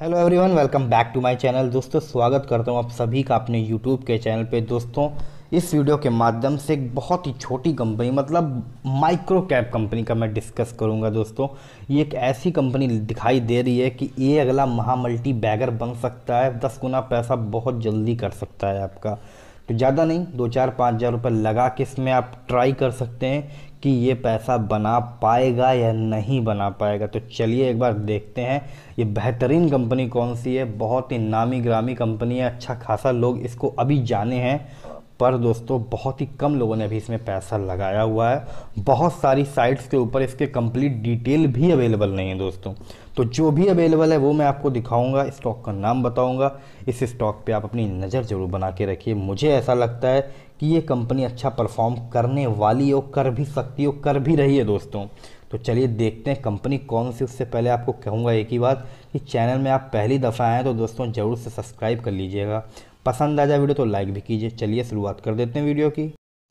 hello everyone welcome back to my channel दोस्तों स्वागत करता हूं आप सभी का अपने यूट्यूब के चैनल पे दोस्तों इस वीडियो के माध्यम से एक बहुत ही छोटी कंपनी मतलब माइक्रो कैप कंपनी का मैं डिस्कस करूंगा दोस्तों ये एक ऐसी कंपनी दिखाई दे रही है कि ये अगला महामल्टी बैगर बन सकता है दस गुना पैसा बहुत जल्दी कर सकता है आपका तो ज़्यादा नहीं दो चार पाँच हज़ार रुपये लगा के इसमें आप ट्राई कर सकते हैं कि ये पैसा बना पाएगा या नहीं बना पाएगा तो चलिए एक बार देखते हैं ये बेहतरीन कंपनी कौन सी है बहुत ही नामी ग्रामी कंपनी है अच्छा खासा लोग इसको अभी जाने हैं पर दोस्तों बहुत ही कम लोगों ने अभी इसमें पैसा लगाया हुआ है बहुत सारी साइट्स के ऊपर इसके कंप्लीट डिटेल भी अवेलेबल नहीं है दोस्तों तो जो भी अवेलेबल है वो मैं आपको दिखाऊंगा स्टॉक का नाम बताऊंगा इस स्टॉक पे आप अपनी नज़र ज़रूर बना के रखिए मुझे ऐसा लगता है कि ये कंपनी अच्छा परफॉर्म करने वाली हो कर भी सकती हो कर भी रही है दोस्तों तो चलिए देखते हैं कंपनी कौन सी उससे पहले आपको कहूँगा एक ही बात कि चैनल में आप पहली दफ़ा आएँ तो दोस्तों ज़रूर से सब्सक्राइब कर लीजिएगा पसंद आ जाए वीडियो तो लाइक भी कीजिए चलिए शुरुआत कर देते हैं वीडियो की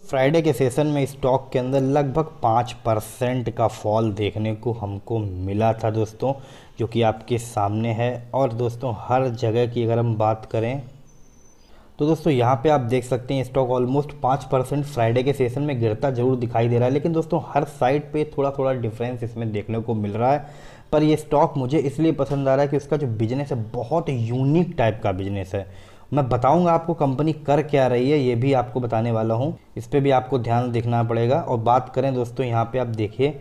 फ्राइडे के सेशन में स्टॉक के अंदर लगभग पाँच परसेंट का फॉल देखने को हमको मिला था दोस्तों जो कि आपके सामने है और दोस्तों हर जगह की अगर हम बात करें तो दोस्तों यहाँ पे आप देख सकते हैं स्टॉक ऑलमोस्ट पाँच परसेंट फ्राइडे के सेशन में गिरता जरूर दिखाई दे रहा है लेकिन दोस्तों हर साइड पे थोड़ा थोड़ा डिफरेंस इसमें देखने को मिल रहा है पर ये स्टॉक मुझे इसलिए पसंद आ रहा है कि उसका जो बिजनेस है बहुत यूनिक टाइप का बिजनेस है मैं बताऊंगा आपको कंपनी कर क्या रही है ये भी आपको बताने वाला हूँ इस पर भी आपको ध्यान देखना पड़ेगा और बात करें दोस्तों यहाँ पर आप देखिए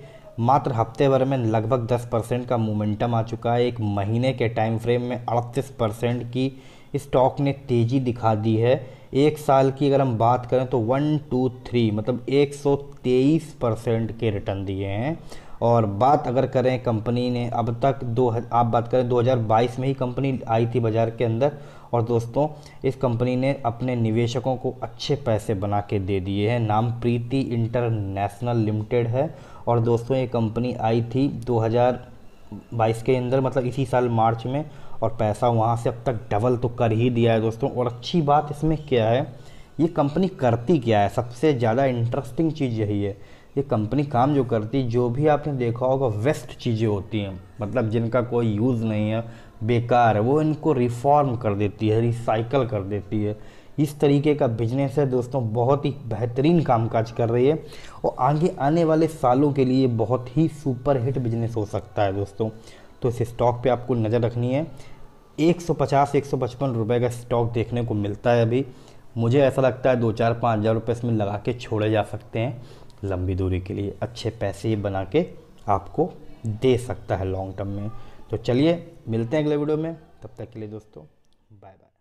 मात्र हफ्ते भर में लगभग दस परसेंट का मोमेंटम आ चुका है एक महीने के टाइम फ्रेम में अड़तीस परसेंट की स्टॉक ने तेज़ी दिखा दी है एक साल की अगर हम बात करें तो वन टू थ्री मतलब 123 परसेंट के रिटर्न दिए हैं और बात अगर करें कंपनी ने अब तक दो आप बात करें 2022 में ही कंपनी आई थी बाज़ार के अंदर और दोस्तों इस कंपनी ने अपने निवेशकों को अच्छे पैसे बना के दे दिए हैं नाम प्रीति इंटरनेशनल लिमिटेड है और दोस्तों ये कंपनी आई थी 2022 के अंदर मतलब इसी साल मार्च में और पैसा वहाँ से अब तक डबल तो कर ही दिया है दोस्तों और अच्छी बात इसमें क्या है ये कंपनी करती क्या है सबसे ज़्यादा इंटरेस्टिंग चीज़ यही है ये कंपनी काम जो करती जो भी आपने देखा होगा वेस्ट चीज़ें होती हैं मतलब जिनका कोई यूज़ नहीं है बेकार है वो इनको रिफॉर्म कर देती है रिसाइकल कर देती है इस तरीके का बिजनेस है दोस्तों बहुत ही बेहतरीन कामकाज कर रही है और आगे आने वाले सालों के लिए बहुत ही सुपर हिट बिजनेस हो सकता है दोस्तों तो इस स्टॉक पे आपको नज़र रखनी है 150-155 रुपए का स्टॉक देखने को मिलता है अभी मुझे ऐसा लगता है दो चार पाँच हज़ार रुपये इसमें लगा के छोड़े जा सकते हैं लंबी दूरी के लिए अच्छे पैसे ही बना के आपको दे सकता है लॉन्ग टर्म में तो चलिए मिलते हैं अगले वीडियो में तब तक के लिए दोस्तों बाय बाय